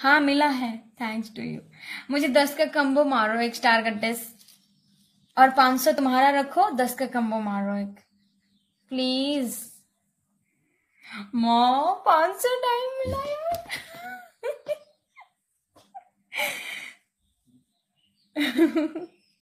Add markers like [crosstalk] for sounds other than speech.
हाँ मिला है थैंक्स टू यू मुझे दस का कम्बो मारो एक स्टार का और पांच सौ तुम्हारा रखो दस का कम्बो मारो एक प्लीज मॉ पांच सौ टाइम मिला यार [laughs]